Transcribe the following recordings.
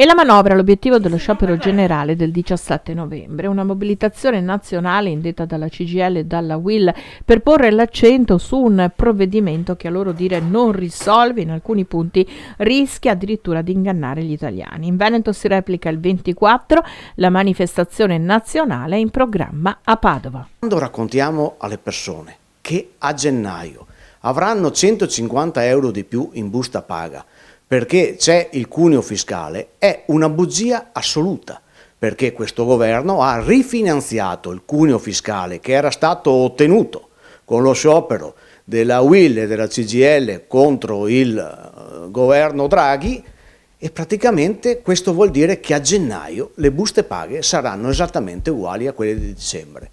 E la manovra l'obiettivo dello sciopero generale del 17 novembre, una mobilitazione nazionale indetta dalla CGL e dalla WIL per porre l'accento su un provvedimento che a loro dire non risolve in alcuni punti, rischia addirittura di ingannare gli italiani. In Veneto si replica il 24 la manifestazione nazionale in programma a Padova. Quando raccontiamo alle persone che a gennaio avranno 150 euro di più in busta paga, perché c'è il cuneo fiscale è una bugia assoluta perché questo governo ha rifinanziato il cuneo fiscale che era stato ottenuto con lo sciopero della UIL e della CGL contro il eh, governo Draghi e praticamente questo vuol dire che a gennaio le buste paghe saranno esattamente uguali a quelle di dicembre.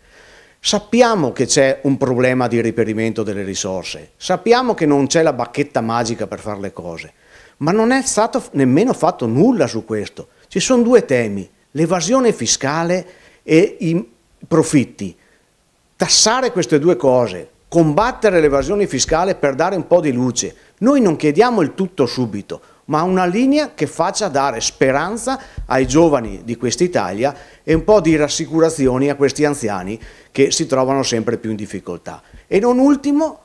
Sappiamo che c'è un problema di reperimento delle risorse, sappiamo che non c'è la bacchetta magica per fare le cose, ma non è stato nemmeno fatto nulla su questo. Ci sono due temi, l'evasione fiscale e i profitti. Tassare queste due cose, combattere l'evasione fiscale per dare un po' di luce. Noi non chiediamo il tutto subito, ma una linea che faccia dare speranza ai giovani di quest'Italia e un po' di rassicurazioni a questi anziani che si trovano sempre più in difficoltà. E non ultimo,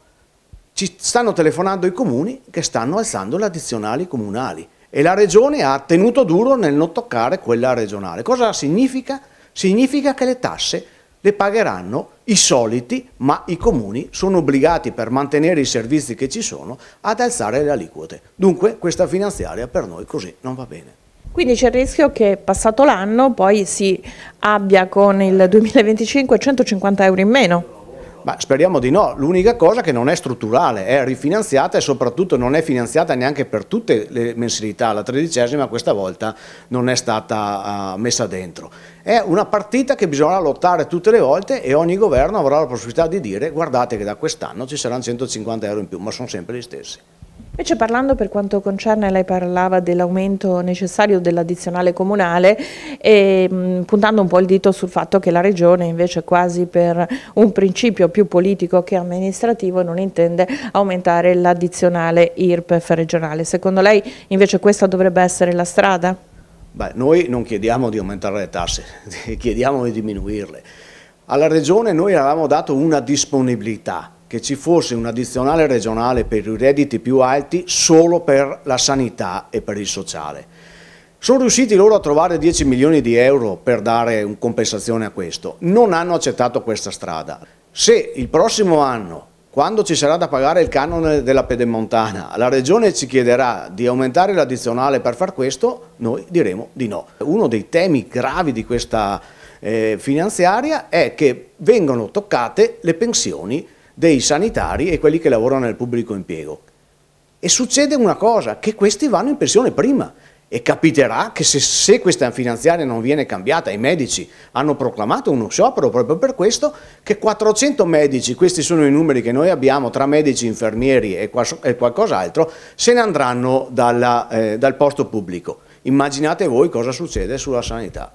ci stanno telefonando i comuni che stanno alzando le addizionali comunali e la regione ha tenuto duro nel non toccare quella regionale. Cosa significa? Significa che le tasse le pagheranno i soliti, ma i comuni sono obbligati per mantenere i servizi che ci sono ad alzare le aliquote. Dunque questa finanziaria per noi così non va bene. Quindi c'è il rischio che passato l'anno poi si abbia con il 2025 150 euro in meno? Ma speriamo di no, l'unica cosa che non è strutturale, è rifinanziata e soprattutto non è finanziata neanche per tutte le mensilità, la tredicesima questa volta non è stata ah, messa dentro. È una partita che bisogna lottare tutte le volte e ogni governo avrà la possibilità di dire guardate che da quest'anno ci saranno 150 euro in più, ma sono sempre gli stessi. Invece parlando per quanto concerne, lei parlava dell'aumento necessario dell'addizionale comunale e ehm, mh, puntando un po' il dito sul fatto che la Regione invece quasi per un principio più politico che amministrativo non intende aumentare l'addizionale IRPEF regionale. Secondo lei invece questa dovrebbe essere la strada? Beh, noi non chiediamo di aumentare le tasse, chiediamo di diminuirle. Alla Regione noi avevamo dato una disponibilità che ci fosse un addizionale regionale per i redditi più alti solo per la sanità e per il sociale. Sono riusciti loro a trovare 10 milioni di euro per dare una compensazione a questo, non hanno accettato questa strada. Se il prossimo anno, quando ci sarà da pagare il canone della pedemontana, la regione ci chiederà di aumentare l'addizionale per far questo, noi diremo di no. Uno dei temi gravi di questa eh, finanziaria è che vengono toccate le pensioni dei sanitari e quelli che lavorano nel pubblico impiego. E succede una cosa, che questi vanno in pensione prima e capiterà che se, se, questa finanziaria non viene cambiata, i medici hanno proclamato uno sciopero proprio per questo, che 400 medici, questi sono i numeri che noi abbiamo, tra medici, infermieri e, e qualcos'altro, se ne andranno dalla, eh, dal posto pubblico. Immaginate voi cosa succede sulla sanità.